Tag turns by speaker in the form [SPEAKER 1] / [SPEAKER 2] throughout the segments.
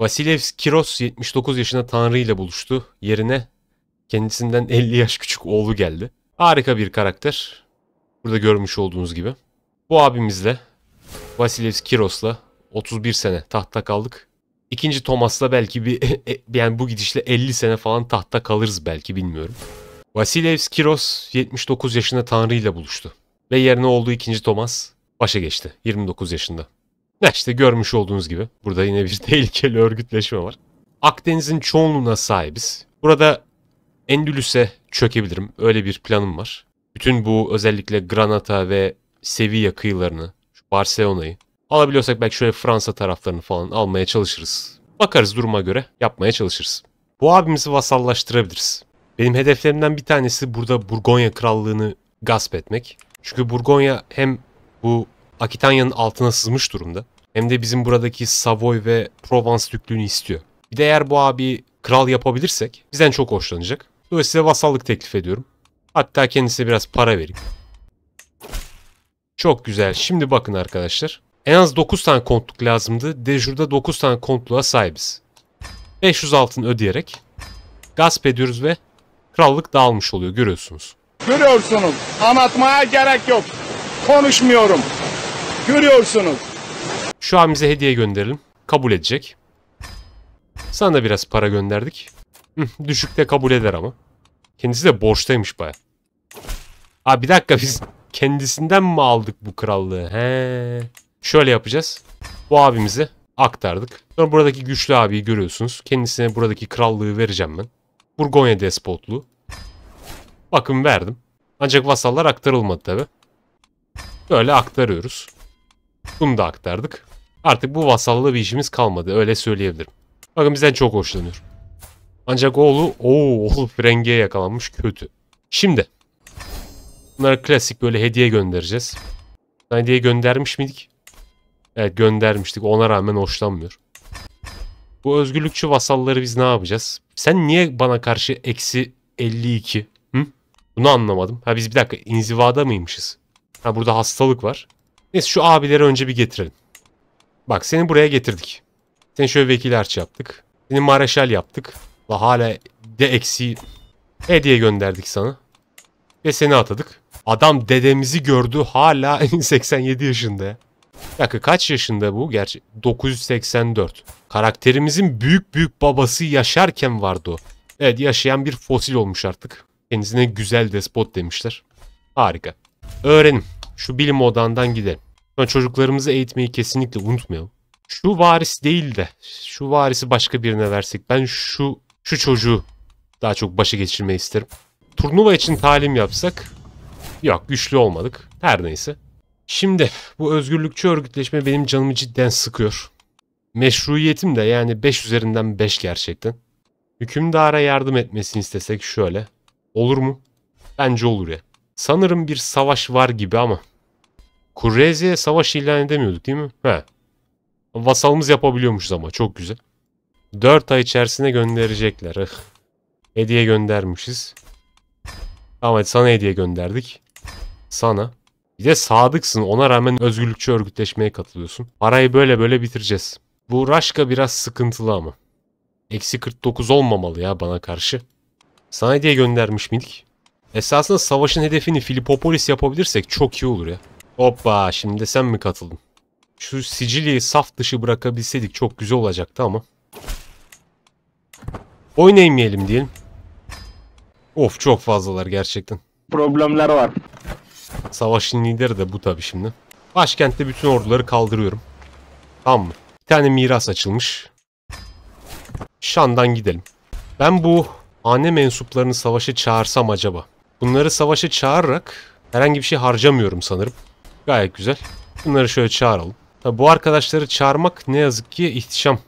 [SPEAKER 1] Vasilevs Kiros 79 yaşında Tanrı ile buluştu. Yerine kendisinden 50 yaş küçük oğlu geldi. Harika bir karakter. Burada görmüş olduğunuz gibi. Bu abimizle Vasilevs Kiros'la 31 sene tahtta kaldık. İkinci Thomas'la belki bir e, e, yani bu gidişle 50 sene falan tahtta kalırız belki bilmiyorum. Vasilevs Kiros 79 yaşında Tanrı ile buluştu ve yerine olduğu ikinci Thomas başa geçti 29 yaşında. Ya işte görmüş olduğunuz gibi burada yine bir tehlikeli örgütleşme var. Akdeniz'in çoğunluğuna sahibiz. Burada Endülüs'e çökebilirim. Öyle bir planım var. Bütün bu özellikle Granada ve Sevilla kıyılarını, şu Barcelona'yı alabiliyorsak belki şöyle Fransa taraflarını falan almaya çalışırız. Bakarız duruma göre yapmaya çalışırız. Bu abimizi vasallaştırabiliriz. Benim hedeflerimden bir tanesi burada Burgonya Krallığını gasp etmek. Çünkü Burgonya hem bu Akitanya'nın altına sızmış durumda hem de bizim buradaki Savoy ve Provence Düklüğünü istiyor. Bir de eğer bu abi kral yapabilirsek bizden çok hoşlanacak. Dolayısıyla vasallık teklif ediyorum. Hatta kendisine biraz para vereyim. Çok güzel. Şimdi bakın arkadaşlar. En az 9 tane kontluk lazımdı. Dejur'da 9 tane kontluğa sahibiz. 500 altın ödeyerek gasp ediyoruz ve krallık dağılmış oluyor görüyorsunuz. Görüyorsunuz. Anlatmaya gerek yok. Konuşmuyorum. Görüyorsunuz. Şu an bize hediye gönderelim. Kabul edecek. Sana da biraz para gönderdik. düşükte kabul eder ama. Kendisi de borçtaymış baya. Aa bir dakika biz kendisinden mi aldık bu krallığı? He. Şöyle yapacağız. Bu abimizi aktardık. Sonra buradaki güçlü abiyi görüyorsunuz. Kendisine buradaki krallığı vereceğim ben. Burgonya despotluğu. Bakın verdim. Ancak vasallar aktarılmadı tabi. Böyle aktarıyoruz. Bunu da aktardık. Artık bu vasalla bir işimiz kalmadı öyle söyleyebilirim. Bakın bizden çok hoşlanıyor. Ancak oğlu, ooo oğlu frengeye yakalanmış kötü. Şimdi. Bunlara klasik böyle hediye göndereceğiz. Hediye göndermiş miydik? Evet göndermiştik ona rağmen hoşlanmıyor. Bu özgürlükçü vasalları biz ne yapacağız? Sen niye bana karşı eksi 52? Hı? Bunu anlamadım. Ha biz bir dakika inzivada mıymışız? Ha burada hastalık var. Neyse şu abileri önce bir getirelim. Bak seni buraya getirdik. Seni şöyle vekil harç yaptık. Seni mareşal yaptık. Ve hala de eksi hediye gönderdik sana. Ve seni atadık. Adam dedemizi gördü hala 87 yaşında. Yakı kaç yaşında bu? Gerçi 984. Karakterimizin büyük büyük babası yaşarken vardı o. Evet yaşayan bir fosil olmuş artık. Kendisine güzel despot demişler. Harika. Öğrenim. Şu bilim odandan gidelim. Yani çocuklarımızı eğitmeyi kesinlikle unutmayalım. Şu varis değil de şu varisi başka birine versek ben şu şu çocuğu daha çok başa geçirmeyi isterim. Turnuva için talim yapsak yok güçlü olmadık. Her neyse. Şimdi bu özgürlükçü örgütleşme benim canımı cidden sıkıyor. Meşruiyetim de yani 5 üzerinden 5 gerçekten. Hükümdara yardım etmesini istesek şöyle. Olur mu? Bence olur ya. Sanırım bir savaş var gibi ama Kurezi'ye savaş ilan edemiyorduk değil mi? He. Vasalımız yapabiliyormuşuz ama çok güzel. 4 ay içerisinde gönderecekler. hediye göndermişiz. Tamam hadi sana hediye gönderdik. Sana. Bir de sadıksın ona rağmen özgürlükçü örgütleşmeye katılıyorsun. Parayı böyle böyle bitireceğiz. Bu Raşka biraz sıkıntılı ama. Eksi 49 olmamalı ya bana karşı. Sana hediye göndermiş miydik? Esasında savaşın hedefini Filipopolis yapabilirsek çok iyi olur ya. Hoppa şimdi sen mi katıldın? Şu Sicilya'yı saf dışı bırakabilseydik çok güzel olacaktı ama. Oyun eğmeyelim diyelim. Of çok fazlalar gerçekten. Problemler var. Savaşın lideri de bu tabi şimdi. Başkentte bütün orduları kaldırıyorum. Tamam mı? Bir tane miras açılmış. Şan'dan gidelim. Ben bu hane mensuplarını savaşa çağırsam acaba? Bunları savaşa çağırarak herhangi bir şey harcamıyorum sanırım. Gayet güzel. Bunları şöyle çağıralım. Tabi bu arkadaşları çağırmak ne yazık ki ihtişam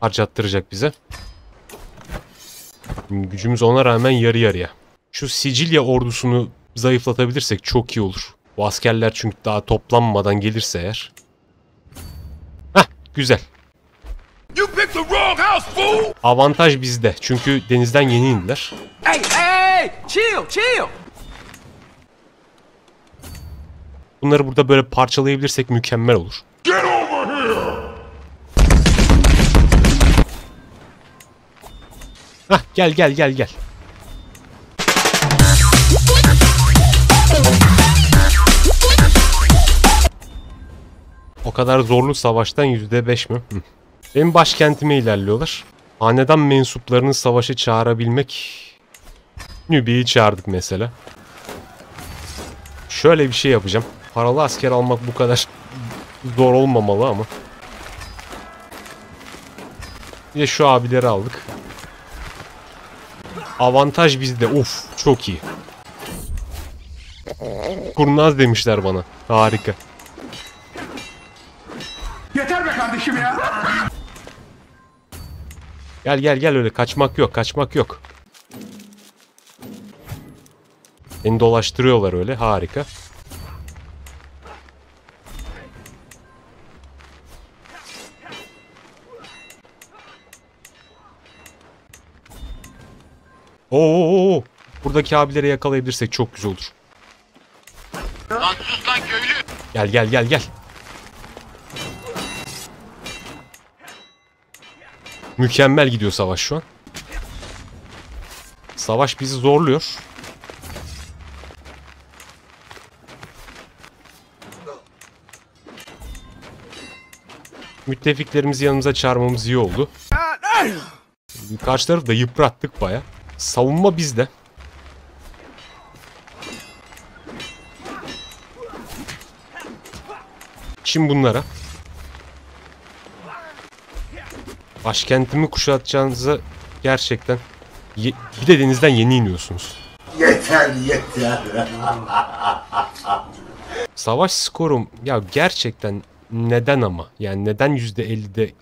[SPEAKER 1] harcattıracak bize. Şimdi gücümüz ona rağmen yarı yarıya. Şu Sicilya ordusunu zayıflatabilirsek çok iyi olur. Bu askerler çünkü daha toplanmadan gelirse eğer. Hah güzel. You picked the wrong house, fool. Avantaj bizde çünkü denizden yeni indiler. Hey hey chill chill. Bunları burada böyle parçalayabilirsek mükemmel olur. Hah gel gel gel gel. O kadar zorlu savaştan %5 mi? Hı. Benim başkentime ilerliyorlar. Hanedan mensuplarının savaşı çağırabilmek... Nübi'yi çağırdık mesela. Şöyle bir şey yapacağım. Paralı asker almak bu kadar zor olmamalı ama. Bir de şu abileri aldık. Avantaj bizde. Of çok iyi. Kurnaz demişler bana. Harika. Yeter be kardeşim ya. Gel gel gel öyle kaçmak yok kaçmak yok. Beni dolaştırıyorlar öyle harika. Buradaki abilere yakalayabilirsek çok güzel olur. Lan sus lan köylü. Gel gel gel gel. Mükemmel gidiyor savaş şu an. Savaş bizi zorluyor. Müttefiklerimizi yanımıza çağırmamız iyi oldu. Karşı tarafı da yıprattık baya. Savunma bizde. Şimdi bunlara. Başkentimi kuşatacağınızı gerçekten ye bir de denizden yeni iniyorsunuz. Yeter yeter. Savaş skorum ya gerçekten neden ama? Yani neden %50'de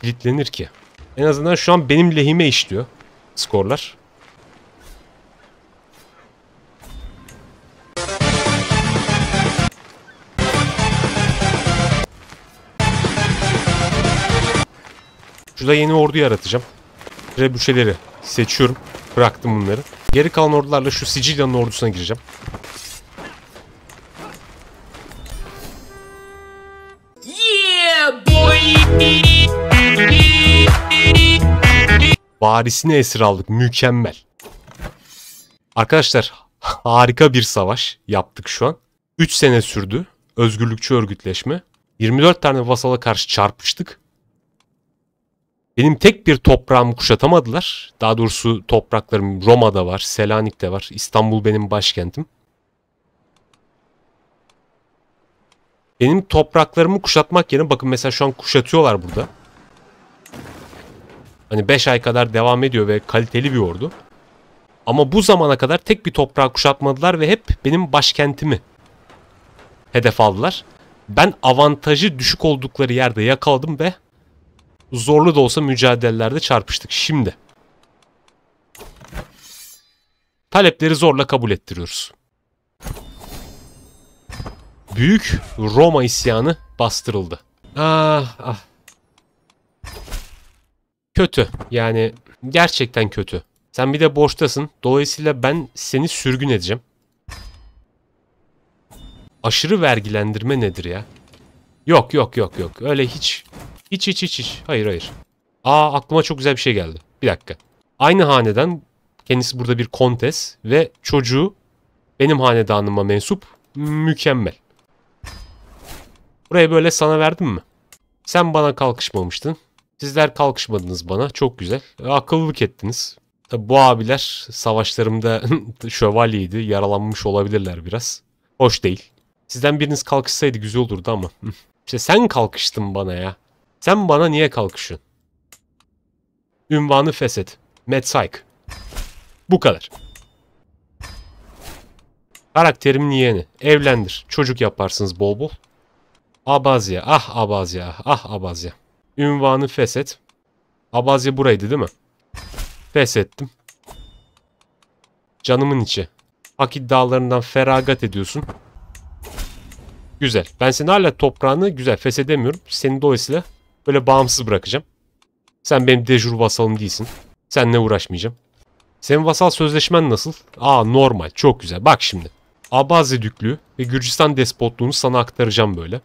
[SPEAKER 1] kilitlenir ki? En azından şu an benim lehime işliyor skorlar. Şurada yeni ordu yaratacağım. Rebüşeleri seçiyorum. Bıraktım bunları. Geri kalan ordularla şu Sicilya'nın ordusuna gireceğim. Yeah boy! Varisini esir aldık. Mükemmel. Arkadaşlar harika bir savaş yaptık şu an. 3 sene sürdü özgürlükçü örgütleşme. 24 tane vasala karşı çarpıştık. Benim tek bir toprağımı kuşatamadılar. Daha doğrusu topraklarım Roma'da var, Selanik'te var. İstanbul benim başkentim. Benim topraklarımı kuşatmak yerine bakın mesela şu an kuşatıyorlar burada. Hani 5 ay kadar devam ediyor ve kaliteli bir ordu. Ama bu zamana kadar tek bir toprağı kuşatmadılar ve hep benim başkentimi hedef aldılar. Ben avantajı düşük oldukları yerde yakaladım ve zorlu da olsa mücadelelerde çarpıştık. Şimdi talepleri zorla kabul ettiriyoruz. Büyük Roma isyanı bastırıldı. Ah ah. Kötü. Yani gerçekten kötü. Sen bir de borçtasın. Dolayısıyla ben seni sürgün edeceğim. Aşırı vergilendirme nedir ya? Yok yok yok yok. Öyle hiç hiç hiç hiç hiç. Hayır hayır. Aa aklıma çok güzel bir şey geldi. Bir dakika. Aynı haneden kendisi burada bir kontes ve çocuğu benim hanedanıma mensup mükemmel. Burayı böyle sana verdim mi? Sen bana kalkışmamıştın. Sizler kalkışmadınız bana. Çok güzel. Akıllılık ettiniz. Tabi bu abiler savaşlarımda şövalyeydi. Yaralanmış olabilirler biraz. Hoş değil. Sizden biriniz kalkışsaydı güzel olurdu ama. işte sen kalkıştın bana ya. Sen bana niye kalkışın? Ünvanı feset. Matt Syke. Bu kadar. Karakterimin yeğeni. Evlendir. Çocuk yaparsınız bol bol. Abazya. Ah Abazya. Ah Abazya. Ünvanı feset. Abazya buraydı değil mi? Feshettim. Canımın içi. Hak iddialarından feragat ediyorsun. Güzel. Ben seni hala toprağını güzel feshedemiyorum. Seni dolayısıyla Böyle bağımsız bırakacağım. Sen benim dejur vasalım değilsin. Seninle uğraşmayacağım. Senin vasal sözleşmen nasıl? Aa normal. Çok güzel. Bak şimdi. Abaze Düklüğü ve Gürcistan Despotluğunu sana aktaracağım böyle.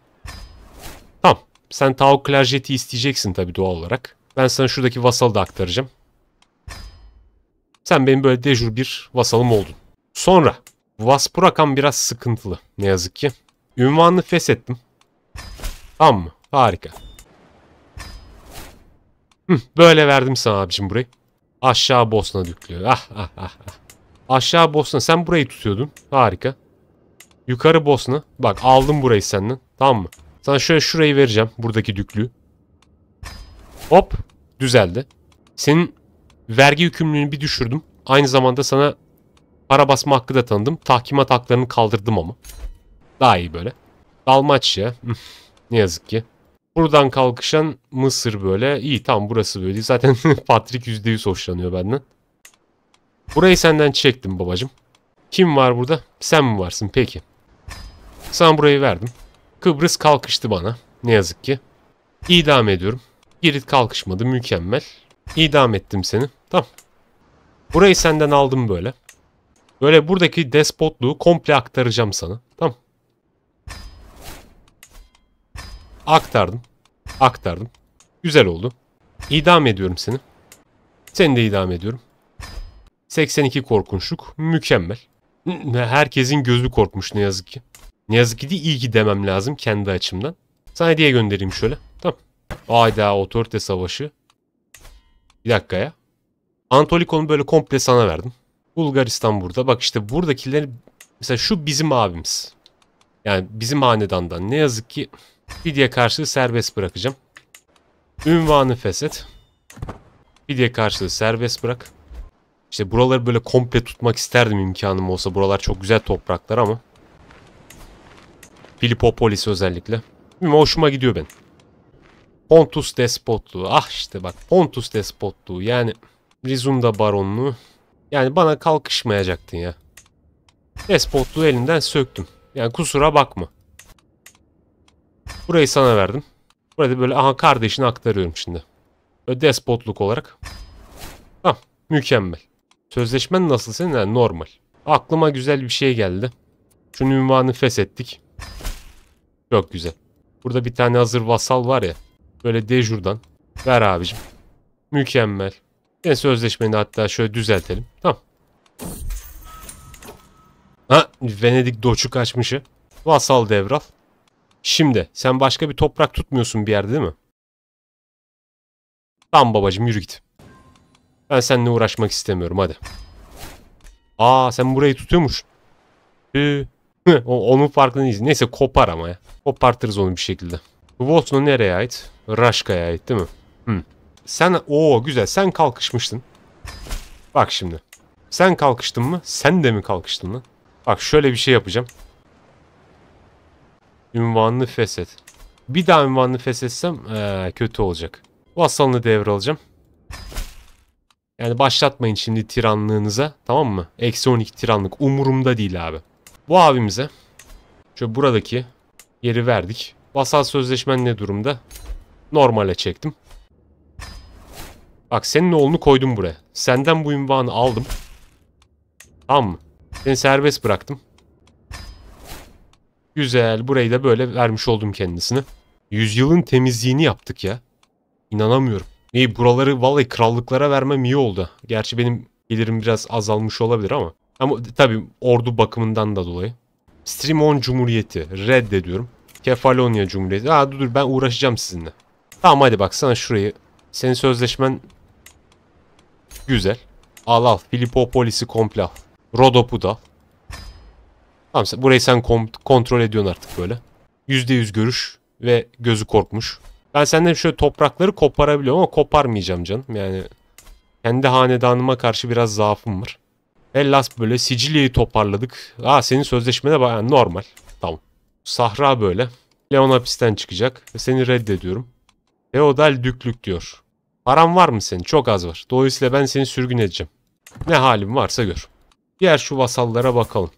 [SPEAKER 1] Tamam. Sen Tao Klarjet'i isteyeceksin tabii doğal olarak. Ben sana şuradaki vasalı da aktaracağım. Sen benim böyle dejur bir vasalım oldun. Sonra Vaspurakan biraz sıkıntılı ne yazık ki. Ünvanını feshettim. Tamam mı? Harika böyle verdim sana abicim burayı. Aşağı Bosna düklüyor. Ah, ah ah ah. Aşağı Bosna. Sen burayı tutuyordun. Harika. Yukarı Bosna. Bak aldım burayı senden. Tamam mı? Sana şöyle şurayı vereceğim. Buradaki düklüğü. Hop. Düzeldi. Senin vergi yükümlülüğünü bir düşürdüm. Aynı zamanda sana para basma hakkı da tanıdım. Tahkimat haklarını kaldırdım ama. Daha iyi böyle. Dalmaçya. ne yazık ki. Buradan kalkışan Mısır böyle. İyi tam burası böyle. Zaten Patrick %100 hoşlanıyor benden. Burayı senden çektim babacım. Kim var burada? Sen mi varsın? Peki. Sana burayı verdim. Kıbrıs kalkıştı bana. Ne yazık ki. İdam ediyorum. Girit kalkışmadı. Mükemmel. İdam ettim seni. Tamam. Burayı senden aldım böyle. Böyle buradaki despotluğu komple aktaracağım sana. Tamam. Aktardım aktardım. Güzel oldu. İdam ediyorum seni. Seni de idam ediyorum. 82 korkunçluk. Mükemmel. Herkesin gözü korkmuş ne yazık ki. Ne yazık ki de iyi ki demem lazım kendi açımdan. Sana hediye göndereyim şöyle. Tamam. Ayda otorite savaşı. Bir dakika ya. Antolikon'u böyle komple sana verdim. Bulgaristan burada. Bak işte buradakileri mesela şu bizim abimiz. Yani bizim hanedandan ne yazık ki Fidye karşılığı serbest bırakacağım. Ünvanı feshet. Fidye karşılığı serbest bırak. İşte buraları böyle komple tutmak isterdim imkanım olsa. Buralar çok güzel topraklar ama. Filipopolis özellikle. Bilmiyorum, hoşuma gidiyor ben. Pontus despotluğu. Ah işte bak Pontus despotluğu. Yani Rizunda baronluğu. Yani bana kalkışmayacaktın ya. Despotluğu elinden söktüm. Yani kusura bakma. Burayı sana verdim. Burada böyle aha kardeşini aktarıyorum şimdi. Böyle despotluk olarak. Tamam. Mükemmel. Sözleşmen nasıl senin? Yani normal. Aklıma güzel bir şey geldi. Şunun ünvanı feshettik. Çok güzel. Burada bir tane hazır vasal var ya. Böyle dejurdan. Ver abicim. Mükemmel. Ben sözleşmeni hatta şöyle düzeltelim. Tamam. Ha Venedik doçu kaçmışı. Vasal devral. Şimdi sen başka bir toprak tutmuyorsun bir yerde değil mi? Tamam babacım yürü git. Ben seninle uğraşmak istemiyorum hadi. Aa sen burayı tutuyormuş. Onun onun farkındayız. Neyse kopar ama ya. Kopartırız onu bir şekilde. Vosno nereye ait? Raşka'ya ait değil mi? Hmm. Sen ooo güzel sen kalkışmıştın. Bak şimdi. Sen kalkıştın mı? Sen de mi kalkıştın lan? Bak şöyle bir şey yapacağım. Ünvanını feshet. Bir daha ünvanını feshetsem ee, kötü olacak. Vasalını devralacağım. Yani başlatmayın şimdi tiranlığınıza. Tamam mı? Eksi 12 tiranlık. Umurumda değil abi. Bu abimize şöyle buradaki yeri verdik. Vasal sözleşmen ne durumda? Normale çektim. Bak senin oğlunu koydum buraya. Senden bu ünvanı aldım. Tamam mı? Seni serbest bıraktım. Güzel. Burayı da böyle vermiş oldum kendisine. Yüzyılın temizliğini yaptık ya. İnanamıyorum. İyi buraları vallahi krallıklara vermem iyi oldu. Gerçi benim gelirim biraz azalmış olabilir ama. Ama tabii ordu bakımından da dolayı. Strimon Cumhuriyeti. Reddediyorum. Kefalonya Cumhuriyeti. Aa dur dur ben uğraşacağım sizinle. Tamam hadi baksana şurayı. Senin sözleşmen güzel. Al al. Filipopolis'i komple al. Rodop'u da al. Tamam sen, burayı sen kontrol ediyorsun artık böyle. %100 görüş ve gözü korkmuş. Ben senden şöyle toprakları koparabiliyorum ama koparmayacağım canım. Yani kendi hanedanıma karşı biraz zaafım var. Hellas böyle Sicilya'yı toparladık. Aa senin sözleşmene bak yani normal. Tamam. Sahra böyle. Leon hapisten çıkacak. Ve seni reddediyorum. Feodal düklük diyor. Param var mı senin? Çok az var. Dolayısıyla ben seni sürgün edeceğim. Ne halim varsa gör. Diğer şu vasallara bakalım.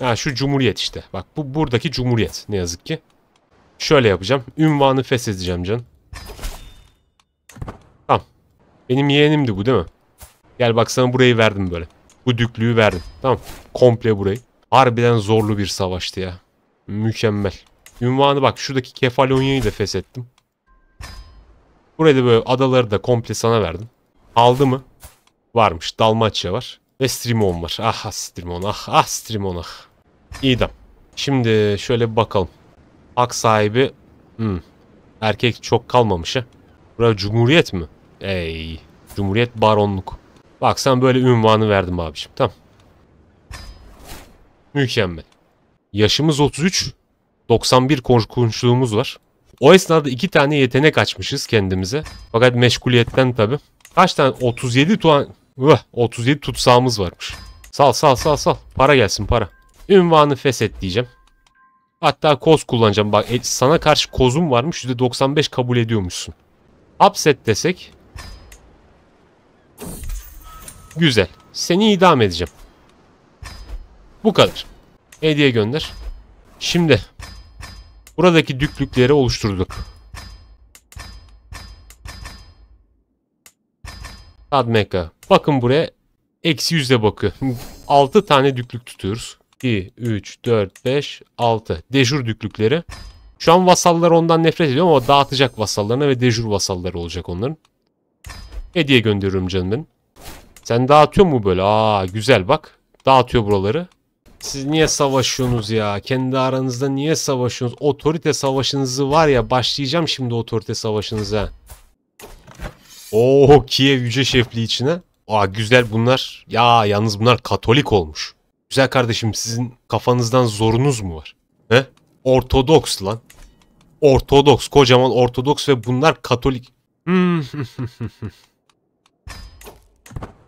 [SPEAKER 1] Ha şu cumhuriyet işte. Bak bu buradaki cumhuriyet ne yazık ki. Şöyle yapacağım. Ünvanı feshedeceğim canım. Tamam. Benim yeğenimdi bu değil mi? Gel bak sana burayı verdim böyle. Bu düklüğü verdim. Tamam. Komple burayı. Harbiden zorlu bir savaştı ya. Mükemmel. Ünvanı bak şuradaki Kefalonya'yı da feshettim. Burada böyle adaları da komple sana verdim. Aldı mı? Varmış. Dalmaçya var. Ve Strimon var. Ah, ah Strimon ah ah Strimon ah. İdam. Şimdi şöyle bir bakalım. Hak sahibi hmm. erkek çok kalmamış ha. Bura cumhuriyet mi? Ey cumhuriyet baronluk. Bak sen böyle ünvanı verdim abiciğim. Tamam. Mükemmel. Yaşımız 33. 91 korkunçluğumuz var. O esnada iki tane yetenek açmışız kendimize. Fakat meşguliyetten tabi. Kaç tane? 37 tuan Uh, 37 tutsağımız varmış. Sal sal sal sal. Para gelsin para. Ünvanı feshet diyeceğim. Hatta koz kullanacağım. Bak e, sana karşı kozum varmış. %95 kabul ediyormuşsun. Hapset desek. Güzel. Seni idam edeceğim. Bu kadar. Hediye gönder. Şimdi buradaki düklükleri oluşturduk. Sadmeka. Bakın buraya. Eksi yüzde bakıyor. 6 tane düklük tutuyoruz. 2, 3, 4, 5, 6. Dejur düklükleri. Şu an vasallar ondan nefret ediyor ama dağıtacak vasallarına ve dejur vasalları olacak onların. Hediye gönderiyorum canım benim. Sen dağıtıyor mu böyle? Aa güzel bak. Dağıtıyor buraları. Siz niye savaşıyorsunuz ya? Kendi aranızda niye savaşıyorsunuz? Otorite savaşınızı var ya başlayacağım şimdi otorite savaşınıza. Oo Kiev Yüce Şefliği içine. Aa güzel bunlar. Ya yalnız bunlar Katolik olmuş. Güzel kardeşim sizin kafanızdan zorunuz mu var? He? Ortodoks lan. Ortodoks. Kocaman Ortodoks ve bunlar Katolik. Hmm.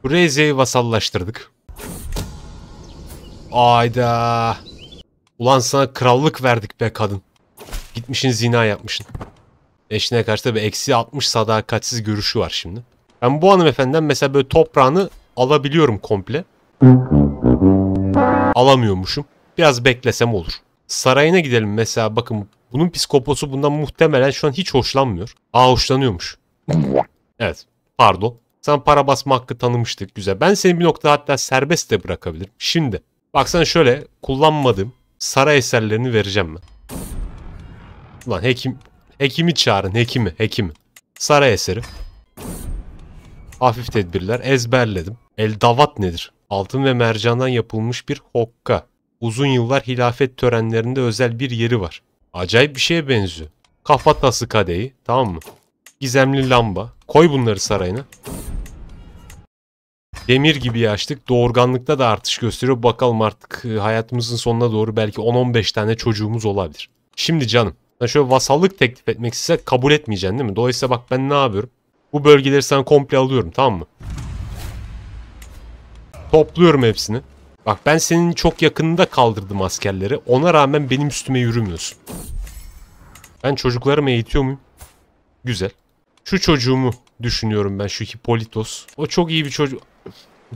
[SPEAKER 1] Brezya'yı vasallaştırdık. Ayda. Ulan sana krallık verdik be kadın. Gitmişin zina yapmışsın. Eşine karşı tabii eksi 60 sadakatsiz görüşü var şimdi. Ben bu hanımefendiden mesela böyle toprağını alabiliyorum komple. Alamıyormuşum. Biraz beklesem olur. Sarayına gidelim mesela bakın bunun psikoposu bundan muhtemelen şu an hiç hoşlanmıyor. Aa hoşlanıyormuş. Evet pardon. Sen para basma hakkı tanımıştık güzel. Ben seni bir nokta hatta serbest de bırakabilirim. Şimdi baksana şöyle kullanmadığım saray eserlerini vereceğim ben. Lan hekim Hekimi çağırın. Hekimi. Hekimi. Saray eseri. Hafif tedbirler. Ezberledim. El davat nedir? Altın ve mercandan yapılmış bir hokka. Uzun yıllar hilafet törenlerinde özel bir yeri var. Acayip bir şeye benziyor. Kafatası kadeyi. Tamam mı? Gizemli lamba. Koy bunları sarayına. Demir gibi açtık. Doğurganlıkta da artış gösteriyor. Bakalım artık e, hayatımızın sonuna doğru belki 10-15 tane çocuğumuz olabilir. Şimdi canım yani şöyle vasallık teklif etmek istese kabul etmeyeceksin değil mi? Dolayısıyla bak ben ne yapıyorum? Bu bölgeleri sen komple alıyorum tamam mı? Topluyorum hepsini. Bak ben senin çok yakınında kaldırdım askerleri. Ona rağmen benim üstüme yürümüyorsun. Ben çocuklarımı eğitiyor muyum? Güzel. Şu çocuğumu düşünüyorum ben şu Hippolitos. O çok iyi bir çocuk.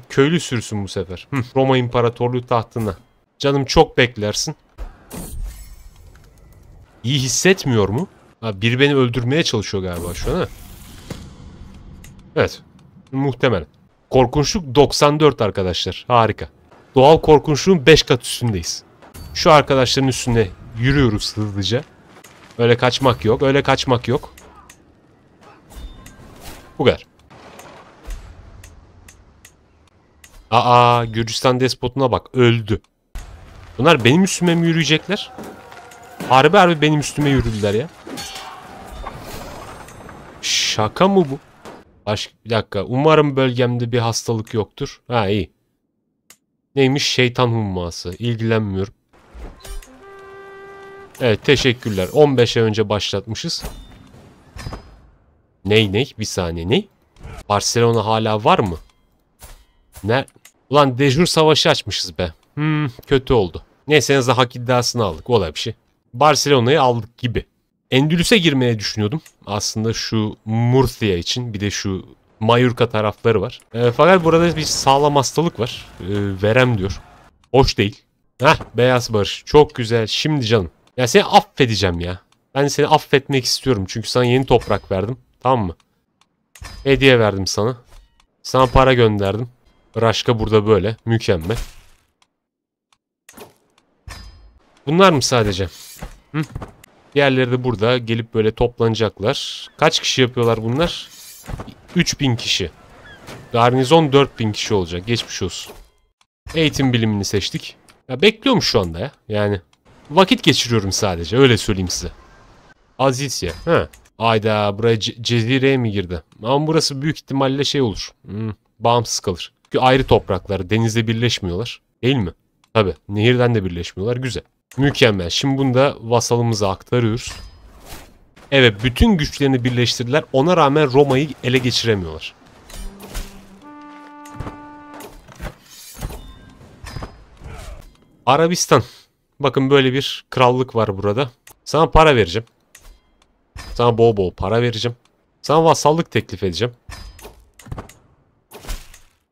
[SPEAKER 1] Köylü sürsün bu sefer. Roma İmparatorluğu tahtına. Canım çok beklersin. İyi hissetmiyor mu? Bir beni öldürmeye çalışıyor galiba şu an Evet. Muhtemelen. Korkunçluk 94 arkadaşlar. Harika. Doğal korkunçluğun 5 kat üstündeyiz. Şu arkadaşların üstünde yürüyoruz hızlıca. Öyle kaçmak yok. Öyle kaçmak yok. Bu kadar. Aa Gürcistan despotuna bak öldü. Bunlar benim üstüme mi yürüyecekler? Harbi harbi benim üstüme yürüdüler ya. Şaka mı bu? Başka, bir dakika. Umarım bölgemde bir hastalık yoktur. Ha iyi. Neymiş? Şeytan humması. İlgilenmiyorum. Evet teşekkürler. 15'e önce başlatmışız. Ney ney? Bir saniye ney? Barcelona hala var mı? Ne? Ulan dejur savaşı açmışız be. Hmm kötü oldu. Neyse en azından hak iddiasını aldık. Olay bir şey. Barcelona'yı aldık gibi. Endülüs'e girmeye düşünüyordum. Aslında şu Murcia için bir de şu Mallorca tarafları var. E, fakat burada bir sağlam hastalık var. E, verem diyor. Hoş değil. Heh beyaz barış. Çok güzel. Şimdi canım. Ya seni affedeceğim ya. Ben seni affetmek istiyorum. Çünkü sana yeni toprak verdim. Tamam mı? Hediye verdim sana. Sana para gönderdim. Raşka burada böyle. Mükemmel. Bunlar mı sadece? Hı? Diğerleri de burada gelip böyle toplanacaklar. Kaç kişi yapıyorlar bunlar? 3000 kişi. Garnizon 4000 kişi olacak. Geçmiş olsun. Eğitim bilimini seçtik. Ya bekliyorum şu anda ya. Yani vakit geçiriyorum sadece. Öyle söyleyeyim size. Aziz ya. Ha. Ayda buraya ce cezireye mi girdi? Ama burası büyük ihtimalle şey olur. Hmm, bağımsız kalır. Çünkü ayrı topraklar. Denizle birleşmiyorlar. Değil mi? Tabi. Nehirden de birleşmiyorlar. Güzel. Mükemmel. Şimdi bunu da vasalımıza aktarıyoruz. Evet bütün güçlerini birleştirdiler. Ona rağmen Roma'yı ele geçiremiyorlar. Arabistan. Bakın böyle bir krallık var burada. Sana para vereceğim. Sana bol bol para vereceğim. Sana vasallık teklif edeceğim.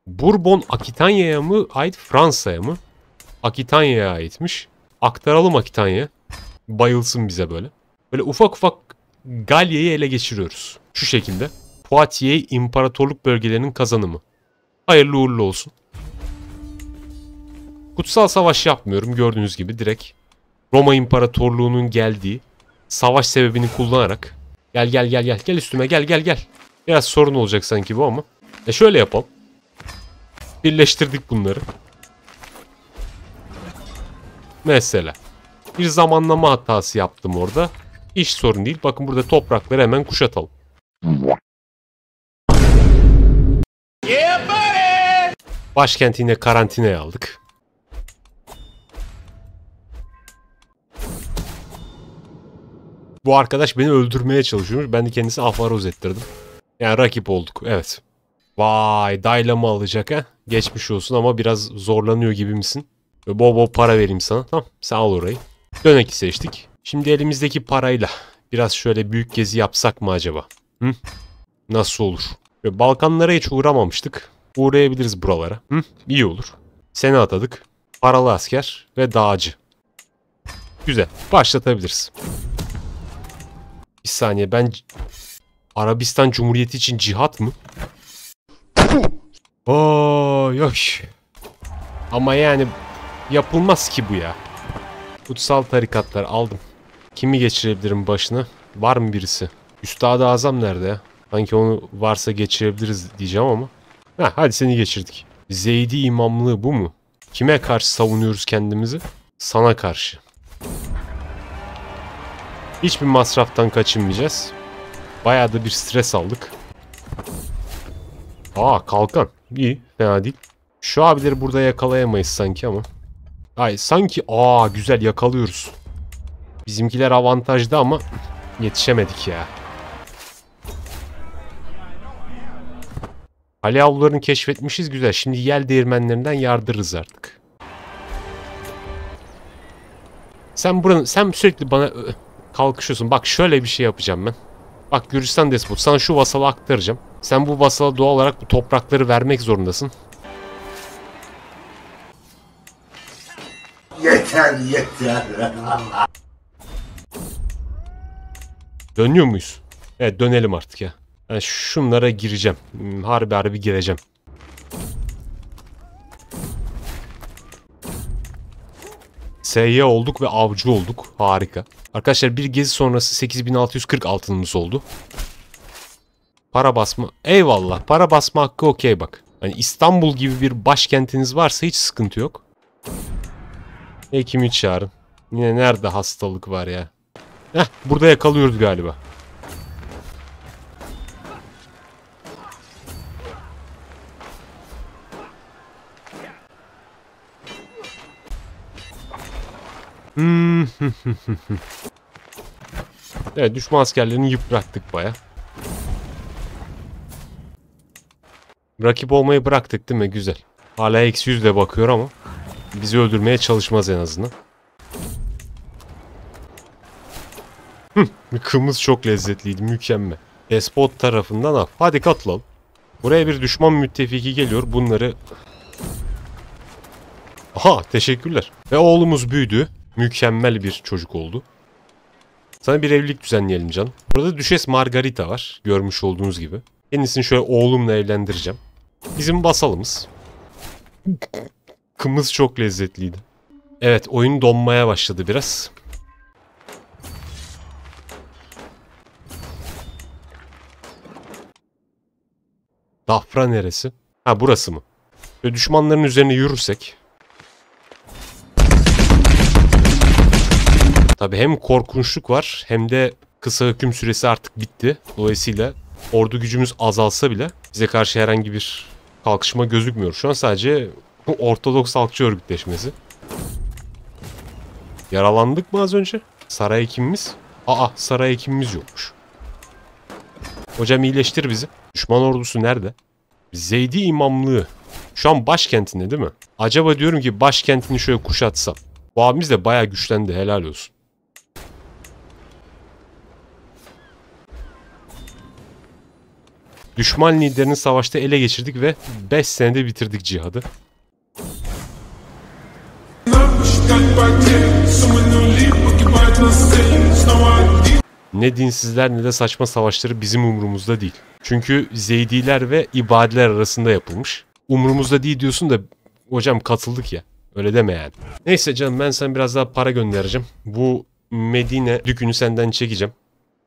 [SPEAKER 1] Bourbon Akitanya'ya mı ait Fransa'ya mı? Akitanya'ya aitmiş aktaralım Akitanya'ya. Bayılsın bize böyle. Böyle ufak ufak Galya'yı ele geçiriyoruz. Şu şekilde. Poitiers İmparatorluk bölgelerinin kazanımı. Hayırlı uğurlu olsun. Kutsal savaş yapmıyorum gördüğünüz gibi direkt Roma İmparatorluğu'nun geldiği savaş sebebini kullanarak gel gel gel gel gel üstüme gel gel gel. Biraz sorun olacak sanki bu ama. E şöyle yapalım. Birleştirdik bunları. Mesela. Bir zamanlama hatası yaptım orada. Hiç sorun değil. Bakın burada toprakları hemen kuşatalım. Başkenti yine karantinaya aldık. Bu arkadaş beni öldürmeye çalışıyormuş. Ben de kendisi afaroz ettirdim. Yani rakip olduk. Evet. Vay daylama alacak ha. Geçmiş olsun ama biraz zorlanıyor gibi misin? Böyle bol bol para vereyim sana. Tamam sağ al orayı. Döneki seçtik. Şimdi elimizdeki parayla biraz şöyle büyük gezi yapsak mı acaba? Hı? Nasıl olur? Böyle Balkanlara hiç uğramamıştık. Uğrayabiliriz buralara. Hı? İyi olur. Seni atadık. Paralı asker ve dağcı. Güzel. Başlatabiliriz. Bir saniye ben Arabistan Cumhuriyeti için cihat mı? Aa, yok. Ama yani Yapılmaz ki bu ya. Kutsal tarikatlar aldım. Kimi geçirebilirim başına? Var mı birisi? Üstad-ı Azam nerede ya? Sanki onu varsa geçirebiliriz diyeceğim ama. Ha, hadi seni geçirdik. Zeydi imamlığı bu mu? Kime karşı savunuyoruz kendimizi? Sana karşı. Hiçbir masraftan kaçınmayacağız. Bayağı da bir stres aldık. Aa kalkan. İyi. Fena değil. Şu abileri burada yakalayamayız sanki ama. Hayır sanki aa güzel yakalıyoruz. Bizimkiler avantajda ama yetişemedik ya. Kale avlarını keşfetmişiz güzel. Şimdi yel değirmenlerinden yardırırız artık. Sen buranın sen sürekli bana kalkışıyorsun. Bak şöyle bir şey yapacağım ben. Bak Gürcistan despot sana şu vasalı aktaracağım. Sen bu vasala doğal olarak bu toprakları vermek zorundasın. Yeter yeter. Dönüyor muyuz? Evet dönelim artık ya. Yani şunlara gireceğim. Hmm, harbi harbi gireceğim. Seyye olduk ve avcı olduk. Harika. Arkadaşlar bir gezi sonrası 8640 altınımız oldu. Para basma. Eyvallah. Para basma hakkı okey bak. Hani İstanbul gibi bir başkentiniz varsa hiç sıkıntı yok. Hekimi çağırın. Yine nerede hastalık var ya? Heh burada yakalıyoruz galiba. Hmm. evet düşman askerlerini yıprattık baya. Rakip olmayı bıraktık değil mi? Güzel. Hala eksi yüzle bakıyor ama bizi öldürmeye çalışmaz en azından. Hıh, kımız çok lezzetliydi, mükemmel. Despot tarafından al. Hadi katılalım. Buraya bir düşman müttefiki geliyor. Bunları... Aha, teşekkürler. Ve oğlumuz büyüdü. Mükemmel bir çocuk oldu. Sana bir evlilik düzenleyelim canım. Burada Düşes Margarita var. Görmüş olduğunuz gibi. Kendisini şöyle oğlumla evlendireceğim. Bizim basalımız. Kımız çok lezzetliydi. Evet oyun donmaya başladı biraz. Dafra neresi? Ha burası mı? Ve düşmanların üzerine yürürsek. Tabi hem korkunçluk var hem de kısa hüküm süresi artık bitti. Dolayısıyla ordu gücümüz azalsa bile bize karşı herhangi bir kalkışma gözükmüyor. Şu an sadece Ortodoks halkçı örgütleşmesi. Yaralandık mı az önce? Saray hekimimiz? Aa saray hekimimiz yokmuş. Hocam iyileştir bizi. Düşman ordusu nerede? Zeydi imamlığı. Şu an başkentinde değil mi? Acaba diyorum ki başkentini şöyle kuşatsam. Bu abimiz de baya güçlendi helal olsun. Düşman liderini savaşta ele geçirdik ve 5 senede bitirdik cihadı. Ne dinsizler ne de saçma savaşları bizim umurumuzda değil. Çünkü Zeydiler ve ibadiler arasında yapılmış. Umurumuzda değil diyorsun da hocam katıldık ya. Öyle deme yani. Neyse canım ben sen biraz daha para göndereceğim. Bu Medine dükünü senden çekeceğim.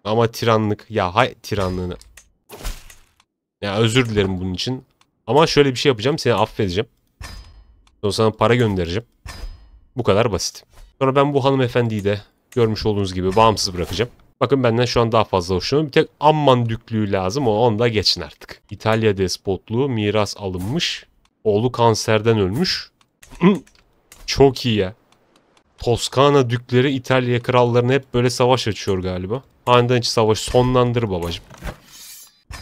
[SPEAKER 1] Ama tiranlık. Ya hay tiranlığını. Ya özür dilerim bunun için. Ama şöyle bir şey yapacağım. Seni affedeceğim. O sana para göndereceğim. Bu kadar basit. Sonra ben bu hanımefendiyi de görmüş olduğunuz gibi bağımsız bırakacağım. Bakın benden şu an daha fazla hoşlanıyor. Bir tek Amman düklüğü lazım. O onda geçin artık. İtalya despotluğu miras alınmış. Oğlu kanserden ölmüş. Hmm, çok iyi ya. Toskana dükleri İtalya krallarına hep böyle savaş açıyor galiba. Hanedan içi savaş sonlandır babacım.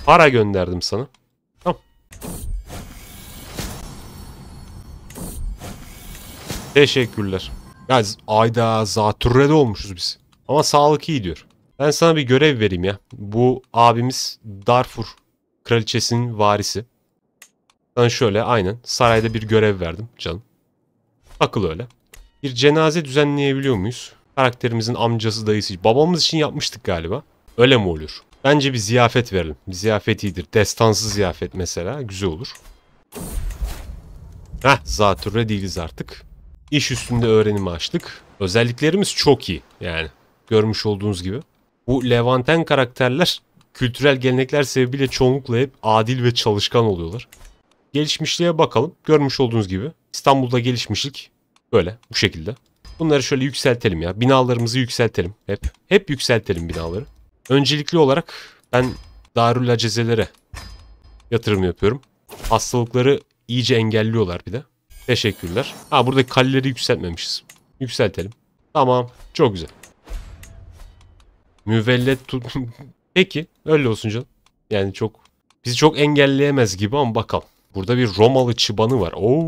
[SPEAKER 1] Para gönderdim sana. Teşekkürler. Ya ayda zatürrede olmuşuz biz. Ama sağlık iyi diyor. Ben sana bir görev vereyim ya. Bu abimiz Darfur kraliçesinin varisi. Sana şöyle aynen sarayda bir görev verdim canım. Akıl öyle. Bir cenaze düzenleyebiliyor muyuz? Karakterimizin amcası dayısı. Babamız için yapmıştık galiba. Öyle mi olur? Bence bir ziyafet verelim. Bir ziyafet iyidir. Destansı ziyafet mesela. Güzel olur. Heh zatürre değiliz artık. İş üstünde öğrenimi açtık. Özelliklerimiz çok iyi yani görmüş olduğunuz gibi. Bu Levanten karakterler kültürel gelenekler sebebiyle çoğunlukla hep adil ve çalışkan oluyorlar. Gelişmişliğe bakalım. Görmüş olduğunuz gibi İstanbul'da gelişmişlik böyle bu şekilde. Bunları şöyle yükseltelim ya. Binalarımızı yükseltelim hep. Hep yükseltelim binaları. Öncelikli olarak ben Darül Acezelere yatırım yapıyorum. Hastalıkları iyice engelliyorlar bir de. Teşekkürler. Ha buradaki kalleri yükseltmemişiz. Yükseltelim. Tamam. Çok güzel. Müvellet tut... Peki. Öyle olsun canım. Yani çok... Bizi çok engelleyemez gibi ama bakalım. Burada bir Romalı çıbanı var. Oo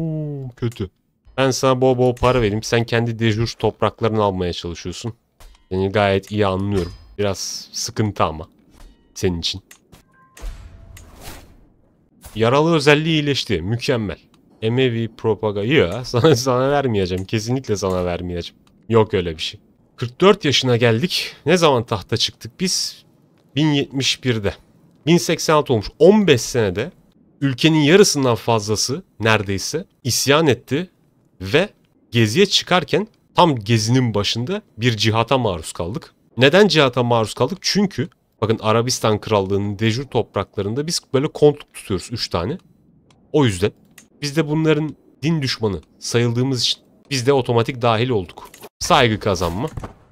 [SPEAKER 1] kötü. Ben sana bol bol para vereyim. Sen kendi dejur topraklarını almaya çalışıyorsun. Seni gayet iyi anlıyorum. Biraz sıkıntı ama. Senin için. Yaralı özelliği iyileşti. Mükemmel. Emevi propaganda. Ya sana, sana vermeyeceğim. Kesinlikle sana vermeyeceğim. Yok öyle bir şey. 44 yaşına geldik. Ne zaman tahta çıktık biz? 1071'de. 1086 olmuş. 15 senede ülkenin yarısından fazlası neredeyse isyan etti ve geziye çıkarken tam gezinin başında bir cihata maruz kaldık. Neden cihata maruz kaldık? Çünkü bakın Arabistan Krallığı'nın dejur topraklarında biz böyle kontluk tutuyoruz 3 tane. O yüzden biz de bunların din düşmanı sayıldığımız için biz de otomatik dahil olduk. Saygı kazanma.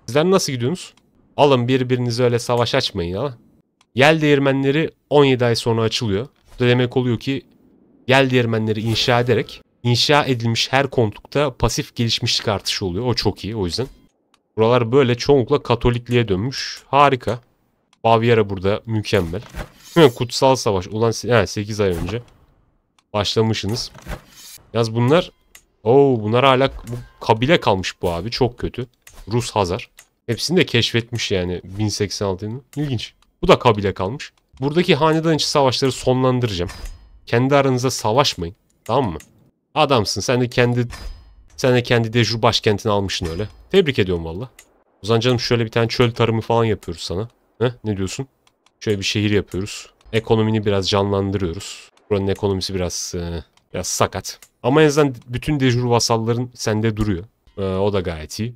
[SPEAKER 1] Sizler nasıl gidiyorsunuz? Alın birbirinize öyle savaş açmayın ya. Yel değirmenleri 17 ay sonra açılıyor. Bu da demek oluyor ki yel değirmenleri inşa ederek inşa edilmiş her kontukta pasif gelişmişlik artışı oluyor. O çok iyi o yüzden. Buralar böyle çoğunlukla katolikliğe dönmüş. Harika. Bavyera burada mükemmel. Kutsal savaş. Ulan 8 ay önce. Başlamışsınız. Yaz bunlar. Oo bunlar hala bu kabile kalmış bu abi. Çok kötü. Rus Hazar. Hepsini de keşfetmiş yani 1086'nın. İlginç. Bu da kabile kalmış. Buradaki hanedan içi savaşları sonlandıracağım. Kendi aranızda savaşmayın. Tamam mı? Adamsın. Sen de kendi sen de kendi Dejur başkentini almışsın öyle. Tebrik ediyorum valla. O canım şöyle bir tane çöl tarımı falan yapıyoruz sana. Heh, ne diyorsun? Şöyle bir şehir yapıyoruz. Ekonomini biraz canlandırıyoruz. Buranın ekonomisi biraz e, biraz sakat. Ama en azından bütün dejur vasalların sende duruyor. E, o da gayet iyi.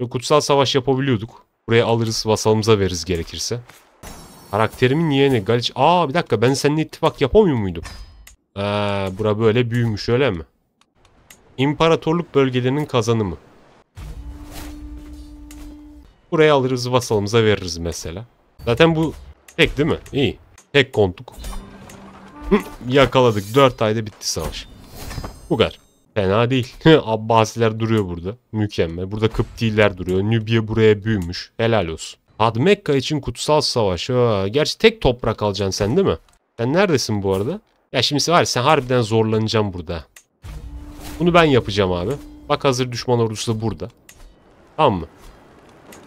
[SPEAKER 1] Ve kutsal savaş yapabiliyorduk. Buraya alırız vasalımıza veririz gerekirse. Karakterimin yeğeni Galiç. Aa bir dakika ben seninle ittifak yapamıyor muydum? Ee, bura böyle büyümüş öyle mi? İmparatorluk bölgelerinin kazanımı. Buraya alırız vasalımıza veririz mesela. Zaten bu tek değil mi? İyi. Tek kontuk. Yakaladık. 4 ayda bitti savaş. Bu kadar. Fena değil. Abbasiler duruyor burada. Mükemmel. Burada Kıptiler duruyor. Nübya buraya büyümüş. Helal olsun. Padmekka için kutsal savaş. Aa, gerçi tek toprak alacaksın sen değil mi? Sen neredesin bu arada? Ya şimdi var ya, sen harbiden zorlanacaksın burada. Bunu ben yapacağım abi. Bak hazır düşman ordusu da burada. Tamam mı?